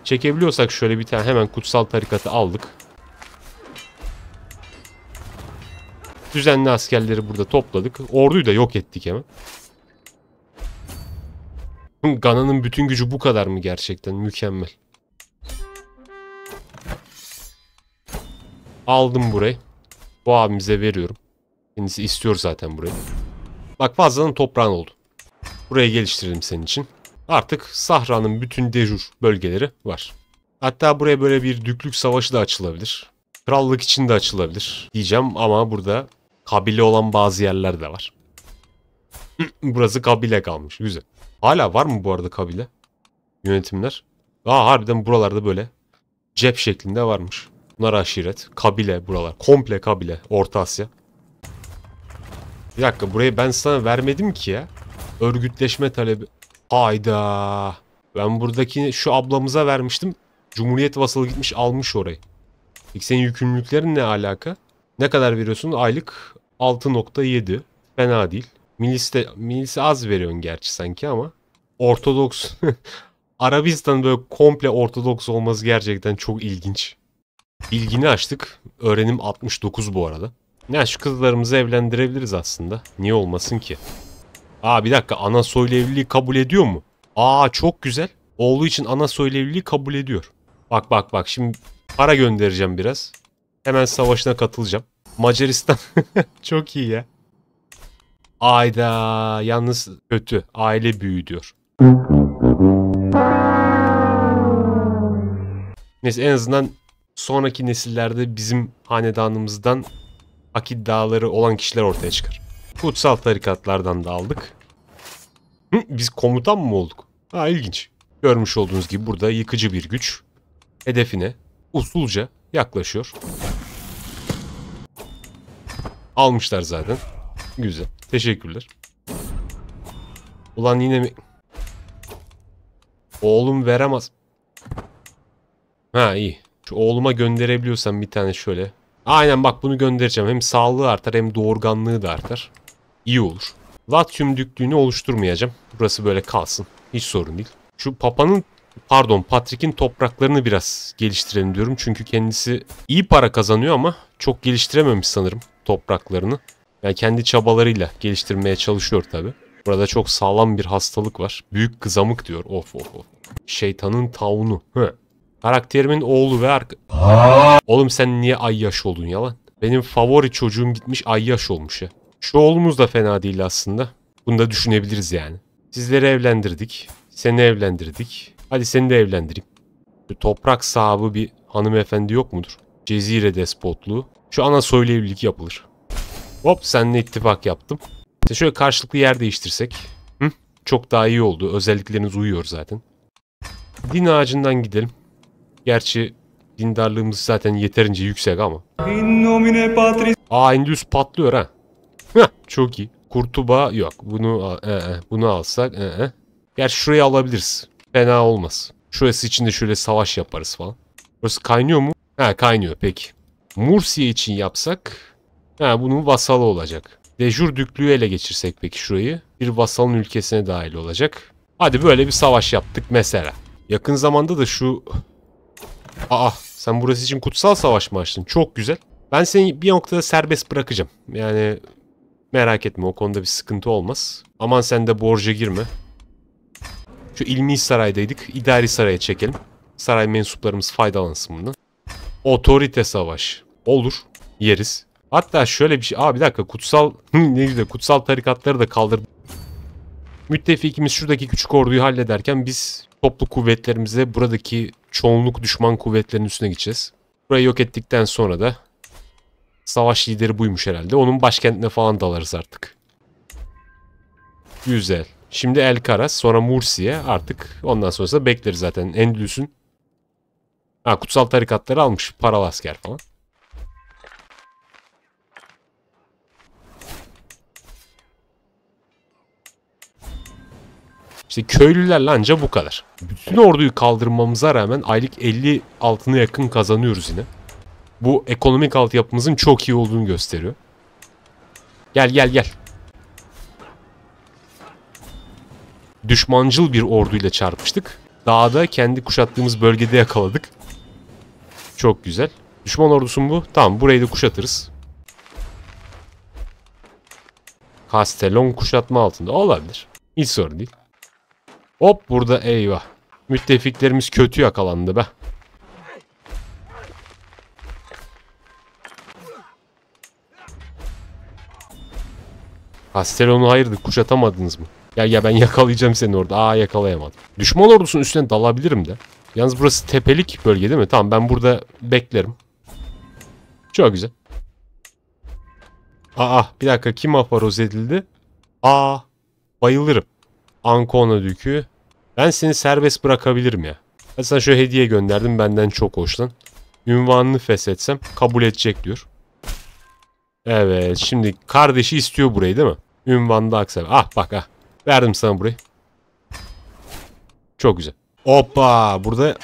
[SPEAKER 1] Çekebiliyorsak şöyle bir tane hemen kutsal tarikatı aldık. Düzenli askerleri burada topladık. Orduyu da yok ettik hemen. Gana'nın bütün gücü bu kadar mı gerçekten? Mükemmel. Aldım burayı. Bu abimize veriyorum. Kendisi istiyor zaten burayı. Bak fazladan toprağın oldu. Buraya geliştirdim senin için. Artık Sahra'nın bütün dejur bölgeleri var. Hatta buraya böyle bir düklük savaşı da açılabilir. Krallık için de açılabilir diyeceğim ama burada kabile olan bazı yerler de var. Burası kabile kalmış. Güzel. Hala var mı bu arada kabile? Yönetimler. Aa harbiden buralarda böyle cep şeklinde varmış. Bunlar aşiret. Kabile buralar. Komple kabile. Orta Asya. Bir dakika burayı ben sana vermedim ki ya. Örgütleşme talebi. Hayda. Ben buradaki şu ablamıza vermiştim. Cumhuriyet vasalı gitmiş almış orayı. Peki senin yükümlülüklerin ne alaka? Ne kadar veriyorsun? Aylık 6.7 fena değil. Miliste, Milis az veriyorsun gerçi sanki ama Ortodoks Arabistan böyle komple Ortodoks olması gerçekten çok ilginç. Bilgini açtık. Öğrenim 69 bu arada. Ya şu kızlarımızı evlendirebiliriz aslında. Niye olmasın ki? Aa bir dakika ana soylu evliliği kabul ediyor mu? Aa çok güzel. Oğlu için ana soylu evliliği kabul ediyor. Bak bak bak şimdi para göndereceğim biraz. Hemen savaşına katılacağım. Macaristan. Çok iyi ya. Ayda yalnız kötü. Aile büyüğü Neyse en azından sonraki nesillerde bizim hanedanımızdan akid iddiaları olan kişiler ortaya çıkar. Kutsal tarikatlardan da aldık. Hı, biz komutan mı olduk? Ha ilginç. Görmüş olduğunuz gibi burada yıkıcı bir güç hedefine usulca yaklaşıyor. Almışlar zaten. Güzel. Teşekkürler. Ulan yine mi... Oğlum veremez. Ha iyi. Şu oğluma gönderebiliyorsan bir tane şöyle. Aynen bak bunu göndereceğim. Hem sağlığı artar hem doğurganlığı da artar. İyi olur. Latyum düklüğünü oluşturmayacağım. Burası böyle kalsın. Hiç sorun değil. Şu papanın pardon Patrick'in topraklarını biraz geliştirelim diyorum. Çünkü kendisi iyi para kazanıyor ama çok geliştirememiş sanırım topraklarını. Yani kendi çabalarıyla geliştirmeye çalışıyor tabi. Burada çok sağlam bir hastalık var. Büyük kızamık diyor. Of of of. Şeytanın taunu. Hı. Karakterimin oğlu ve Oğlum sen niye ay yaş oldun yalan? Benim favori çocuğum gitmiş ay yaş olmuş ya. Şu oğlumuz da fena değil aslında. Bunu da düşünebiliriz yani. Sizleri evlendirdik. Seni evlendirdik. Hadi seni de evlendireyim. Şu toprak sahibi bir hanımefendi yok mudur? Cezire despotluğu. Şu ana soylu evlilik yapılır. Hop seninle ittifak yaptım. İşte şöyle karşılıklı yer değiştirsek. Hı? Çok daha iyi oldu. Özellikleriniz uyuyor zaten. Din ağacından gidelim. Gerçi dindarlığımız zaten yeterince yüksek ama. Aa Endülüs patlıyor ha. çok iyi. Kurtuba yok. Bunu e -e. bunu alsak. E -e. Gerçi şurayı alabiliriz. Fena olmaz. Şurası içinde şöyle savaş yaparız falan. Burası kaynıyor mu? Ha kaynıyor peki. Mursiye için yapsak. Ha bunun vasalı olacak. Dejur düklüğü ele geçirsek peki şurayı. Bir vasalın ülkesine dahil olacak. Hadi böyle bir savaş yaptık mesela. Yakın zamanda da şu... Aa sen burası için kutsal savaş mı açtın? Çok güzel. Ben seni bir noktada serbest bırakacağım. Yani merak etme o konuda bir sıkıntı olmaz. Aman sen de borca girme. Şu ilmi saraydaydık. İdari saraya çekelim. Saray mensuplarımız faydalansın bundan. Otorite savaş. Olur. Yeriz. Hatta şöyle bir şey. Aa bir dakika kutsal ne güzel kutsal tarikatları da kaldır. Müttefikimiz şuradaki küçük orduyu hallederken biz toplu kuvvetlerimize buradaki çoğunluk düşman kuvvetlerinin üstüne gideceğiz. Burayı yok ettikten sonra da savaş lideri buymuş herhalde. Onun başkentine falan dalarız artık. Güzel. Şimdi El Karas sonra Mursi'ye artık ondan sonrası da bekleriz zaten. Endülüs'ün Ha kutsal tarikatları almış. Paralı asker falan. İşte köylüler lanca bu kadar. Bütün orduyu kaldırmamıza rağmen aylık 50 altına yakın kazanıyoruz yine. Bu ekonomik altyapımızın çok iyi olduğunu gösteriyor. Gel gel gel. Düşmancıl bir orduyla çarpıştık. Dağda kendi kuşattığımız bölgede yakaladık. Çok güzel. Düşman ordusu bu? Tamam burayı da kuşatırız. Castellon kuşatma altında. Olabilir. Hiç sorun değil. Hop burada eyvah. Müttefiklerimiz kötü yakalandı be. Castellon'u hayırdır kuşatamadınız mı? Ya ya ben yakalayacağım seni orada. Aa yakalayamadım. Düşman ordusunun üstüne dalabilirim de. Yalnız burası tepelik bölge değil mi? Tamam ben burada beklerim. Çok güzel. Aa bir dakika kim aparoz edildi? Aa bayılırım. Ancona dükü. Ben seni serbest bırakabilirim ya. Ben sana şöyle hediye gönderdim benden çok hoşlan. Ünvanını feshetsem kabul edecek diyor. Evet şimdi kardeşi istiyor burayı değil mi? Ünvanında aksa. Ah bak ah. Verdim sana burayı. Çok güzel. Hoppa burada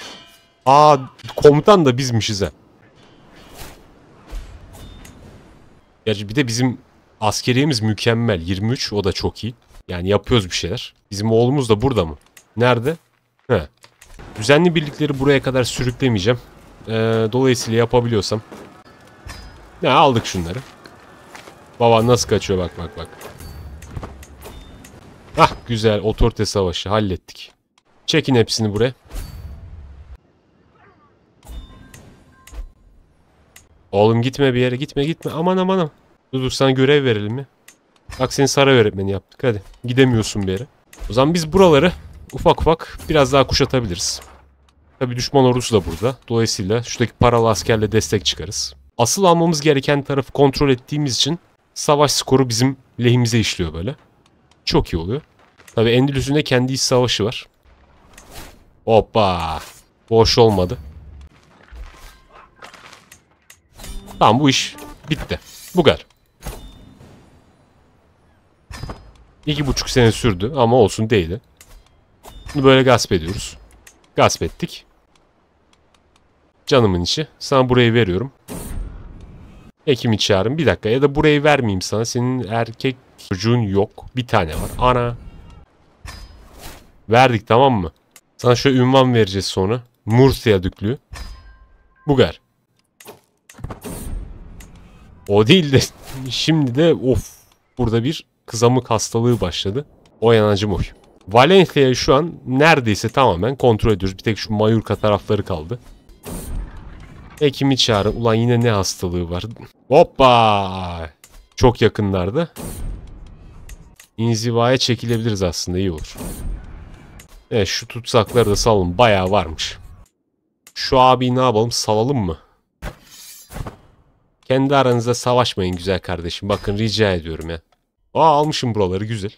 [SPEAKER 1] Aa komutan da bizmişiz ha. Gerçi bir de bizim askeriyemiz mükemmel. 23 o da çok iyi. Yani yapıyoruz bir şeyler. Bizim oğlumuz da burada mı? Nerede? He. Düzenli birlikleri buraya kadar sürüklemeyeceğim. Ee, dolayısıyla yapabiliyorsam. Ne ya, aldık şunları. Baba nasıl kaçıyor bak bak bak. Hah güzel otorite savaşı hallettik. Çekin hepsini buraya. Oğlum gitme bir yere gitme gitme. Aman aman aman. Dur dur sana görev verelim mi? Bak seni saray öğretmeni yaptık hadi. Gidemiyorsun bir yere. O zaman biz buraları ufak ufak biraz daha kuşatabiliriz. Tabi düşman ordusu da burada. Dolayısıyla şuradaki paralı askerle destek çıkarız. Asıl almamız gereken tarafı kontrol ettiğimiz için savaş skoru bizim lehimize işliyor böyle. Çok iyi oluyor. Tabi Endülüs'ün de kendi iç savaşı var. Hoppa. Boş olmadı. Tamam bu iş bitti. Bu kadar. İki buçuk sene sürdü ama olsun değildi Bunu böyle gasp ediyoruz. Gasp ettik. Canımın içi. Sana burayı veriyorum. Ekimi çağırın. Bir dakika ya da burayı vermeyeyim sana. Senin erkek çocuğun yok. Bir tane var. Ana. Verdik tamam mı? Sana şöyle ünvan vereceğiz sonra. Mursia düklüğü. Bugar. O değil de şimdi de of burada bir kızamık hastalığı başladı. O yanacım oy. Valencia'yı şu an neredeyse tamamen kontrol ediyoruz. Bir tek şu Mayurka tarafları kaldı. Hekimi çağırın. Ulan yine ne hastalığı var. Hoppa! Çok yakınlarda. İnzivaya çekilebiliriz aslında iyi olur. Evet şu tutsakları da salalım. Bayağı varmış. Şu abi ne yapalım? Salalım mı? Kendi aranızda savaşmayın güzel kardeşim. Bakın rica ediyorum ya. Aa almışım buraları güzel.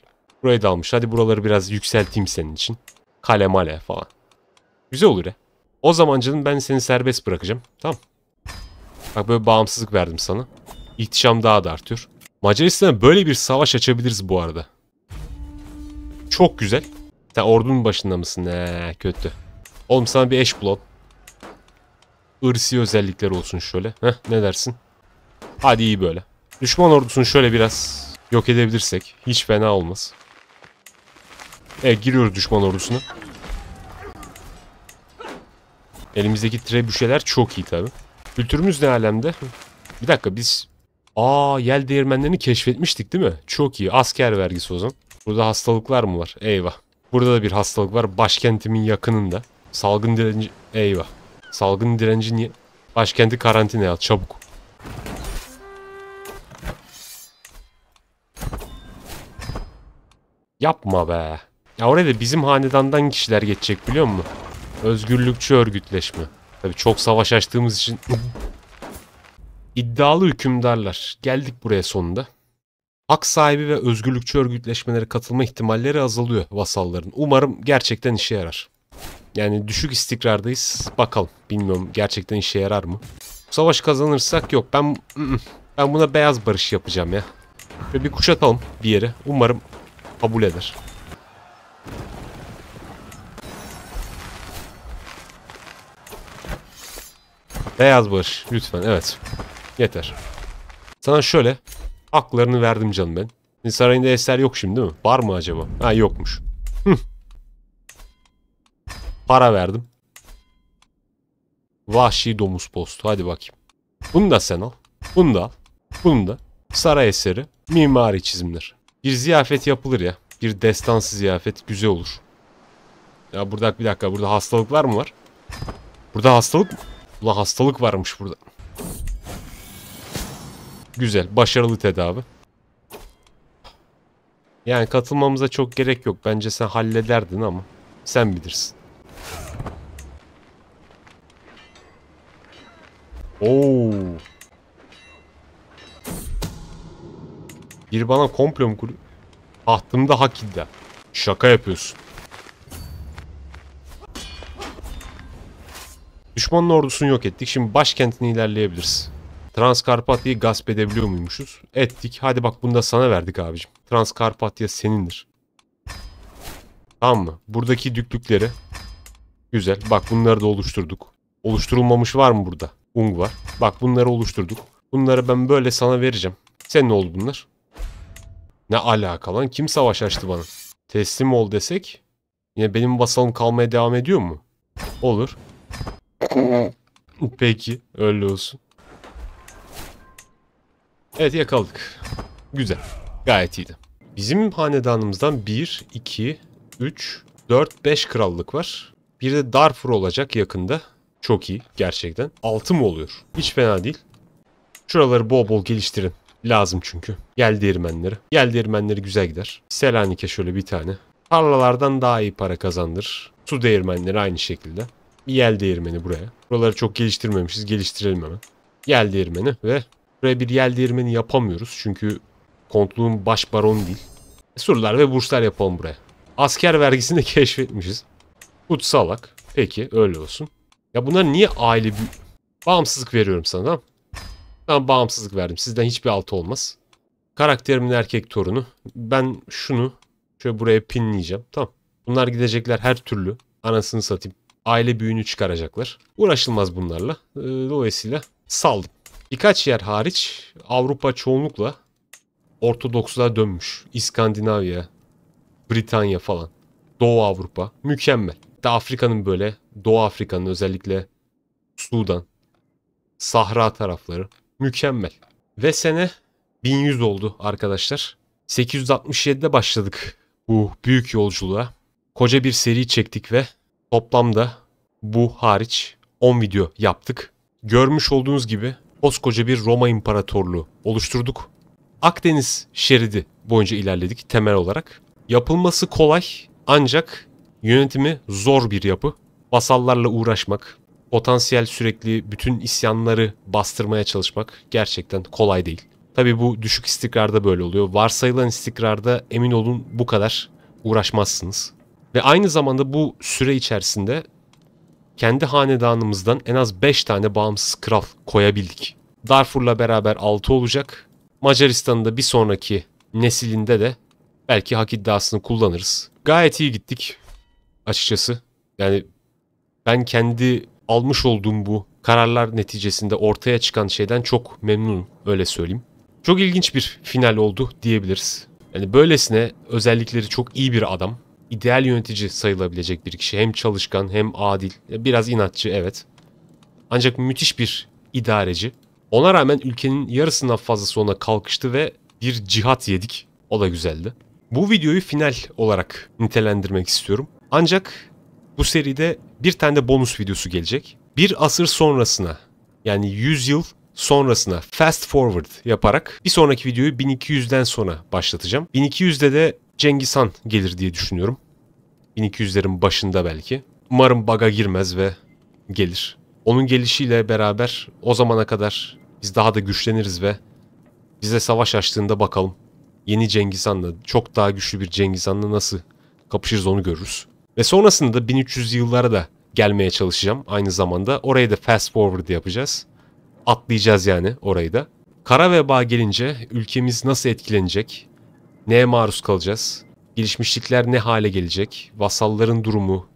[SPEAKER 1] Burayı da almış. Hadi buraları biraz yükselteyim senin için. Kale male falan. Güzel olur ya. O zaman canım ben seni serbest bırakacağım. Tamam. Bak böyle bağımsızlık verdim sana. İhtişam daha da artıyor. Macaristan'a böyle bir savaş açabiliriz bu arada. Çok güzel. Sen ordunun başında mısın? Ne, kötü. Oğlum sana bir eş bulalım. Irsi özellikler olsun şöyle. Heh, ne dersin? Hadi iyi böyle. Düşman ordusunu şöyle biraz yok edebilirsek hiç fena olmaz. Evet giriyoruz düşman ordusuna. Elimizdeki trebüşeler çok iyi tabi. Kültürümüz ne alemde? Bir dakika biz... Aa yel değirmenlerini keşfetmiştik değil mi? Çok iyi. Asker vergisi o zaman. Burada hastalıklar mı var? Eyvah. Burada da bir hastalık var. Başkentimin yakınında. Salgın direnci... Eyvah. Salgın direnci niye? Başkenti karantinaya al. Çabuk. Yapma be. Ya oraya da bizim hanedandan kişiler geçecek biliyor musun? Özgürlükçü örgütleşme. Tabi çok savaş açtığımız için... İddialı hükümdarlar. Geldik buraya sonunda hak sahibi ve özgürlükçü örgütleşmelere katılma ihtimalleri azalıyor vasalların. Umarım gerçekten işe yarar. Yani düşük istikrardayız. Bakalım. Bilmiyorum gerçekten işe yarar mı? Savaş kazanırsak yok. Ben ı-ı, ben buna beyaz barış yapacağım ya. Ve bir kuşatalım bir yere. Umarım kabul eder. Beyaz barış lütfen evet. Yeter. Sana şöyle Aklarını verdim canım ben. sarayında eser yok şimdi değil mi? Var mı acaba? Ha yokmuş. Para verdim. Vahşi domuz postu. Hadi bakayım. Bunu da sen al. Bunu da al. Bunu da. Saray eseri. Mimari çizimler. Bir ziyafet yapılır ya. Bir destansı ziyafet güzel olur. Ya burada bir dakika. Burada hastalıklar mı var? Burada hastalık mı? Ulan hastalık varmış burada. Güzel. Başarılı tedavi. Yani katılmamıza çok gerek yok. Bence sen hallederdin ama. Sen bilirsin. Oo. Bir bana komplo mu kuruyor? Tahtımda hak iddia. Şaka yapıyorsun. Düşmanın ordusunu yok ettik. Şimdi başkentini ilerleyebiliriz. Transkarpatya'yı gasp edebiliyor muymuşuz? Ettik. Hadi bak bunu da sana verdik abicim. Transkarpatya senindir. Tamam mı? Buradaki düklükleri. Güzel. Bak bunları da oluşturduk. Oluşturulmamış var mı burada? Ung var. Bak bunları oluşturduk. Bunları ben böyle sana vereceğim. Sen ne oldu bunlar? Ne alaka lan? Kim savaş açtı bana? Teslim ol desek yine benim basalım kalmaya devam ediyor mu? Olur. Peki. Öyle olsun. Evet yakaladık. Güzel. Gayet iyiydi. Bizim hanedanımızdan 1, 2, 3, 4, 5 krallık var. Bir de Darfur olacak yakında. Çok iyi gerçekten. 6 mı oluyor? Hiç fena değil. Şuraları bol bol geliştirin. Lazım çünkü. Gel değirmenleri. Gel değirmenleri güzel gider. Selanik'e şöyle bir tane. Tarlalardan daha iyi para kazandır. Su değirmenleri aynı şekilde. Bir yel değirmeni buraya. Buraları çok geliştirmemişiz. Geliştirelim hemen. Yel değirmeni ve Buraya bir yel değirmeni yapamıyoruz. Çünkü kontluğun baş baron değil. Surlar ve burçlar yapalım buraya. Asker vergisini de keşfetmişiz. Kutsalak. Peki öyle olsun. Ya bunlar niye aile bir... Bağımsızlık veriyorum sana tamam Ben bağımsızlık verdim. Sizden hiçbir altı olmaz. Karakterimin erkek torunu. Ben şunu şöyle buraya pinleyeceğim. Tamam. Bunlar gidecekler her türlü. Anasını satayım. Aile büyüğünü çıkaracaklar. Uğraşılmaz bunlarla. Ee, dolayısıyla saldım. Birkaç yer hariç Avrupa çoğunlukla Ortodoksluğa dönmüş. İskandinavya, Britanya falan. Doğu Avrupa mükemmel. De Afrika'nın böyle Doğu Afrika'nın özellikle Sudan, Sahra tarafları mükemmel. Ve sene 1100 oldu arkadaşlar. 867'de başladık bu büyük yolculuğa. Koca bir seri çektik ve toplamda bu hariç 10 video yaptık. Görmüş olduğunuz gibi koskoca bir Roma İmparatorluğu oluşturduk. Akdeniz şeridi boyunca ilerledik temel olarak. Yapılması kolay ancak yönetimi zor bir yapı. Vasallarla uğraşmak, potansiyel sürekli bütün isyanları bastırmaya çalışmak gerçekten kolay değil. Tabi bu düşük istikrarda böyle oluyor. Varsayılan istikrarda emin olun bu kadar uğraşmazsınız. Ve aynı zamanda bu süre içerisinde kendi hanedanımızdan en az 5 tane bağımsız kral koyabildik. Darfur'la beraber 6 olacak. Macaristan'ın da bir sonraki nesilinde de belki hak iddiasını kullanırız. Gayet iyi gittik açıkçası. Yani ben kendi almış olduğum bu kararlar neticesinde ortaya çıkan şeyden çok memnunum öyle söyleyeyim. Çok ilginç bir final oldu diyebiliriz. Yani böylesine özellikleri çok iyi bir adam ideal yönetici sayılabilecek bir kişi. Hem çalışkan hem adil. Biraz inatçı evet. Ancak müthiş bir idareci. Ona rağmen ülkenin yarısından fazlası ona kalkıştı ve bir cihat yedik. O da güzeldi. Bu videoyu final olarak nitelendirmek istiyorum. Ancak bu seride bir tane de bonus videosu gelecek. Bir asır sonrasına yani 100 yıl sonrasına fast forward yaparak bir sonraki videoyu 1200'den sonra başlatacağım. 1200'de de Cengiz Han gelir diye düşünüyorum. 1200'lerin başında belki. Umarım baga girmez ve gelir. Onun gelişiyle beraber o zamana kadar biz daha da güçleniriz ve bize savaş açtığında bakalım yeni Cengiz Han'la çok daha güçlü bir Cengiz Han'la nasıl kapışırız onu görürüz. Ve sonrasında da 1300 yıllara da gelmeye çalışacağım aynı zamanda. Orayı da fast forward yapacağız. Atlayacağız yani orayı da. Kara veba gelince ülkemiz nasıl etkilenecek? Neye maruz kalacağız? Gelişmişlikler ne hale gelecek? Vasalların durumu,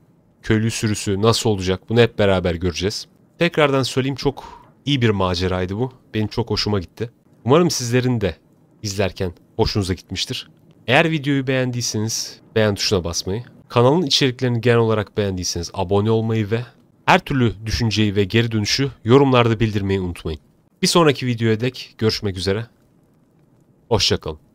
[SPEAKER 1] köylü sürüsü nasıl olacak? Bunu hep beraber göreceğiz. Tekrardan söyleyeyim çok iyi bir maceraydı bu. Benim çok hoşuma gitti. Umarım sizlerin de izlerken hoşunuza gitmiştir. Eğer videoyu beğendiyseniz beğen tuşuna basmayı, kanalın içeriklerini genel olarak beğendiyseniz abone olmayı ve her türlü düşünceyi ve geri dönüşü yorumlarda bildirmeyi unutmayın. Bir sonraki videoya dek görüşmek üzere. Hoşçakalın.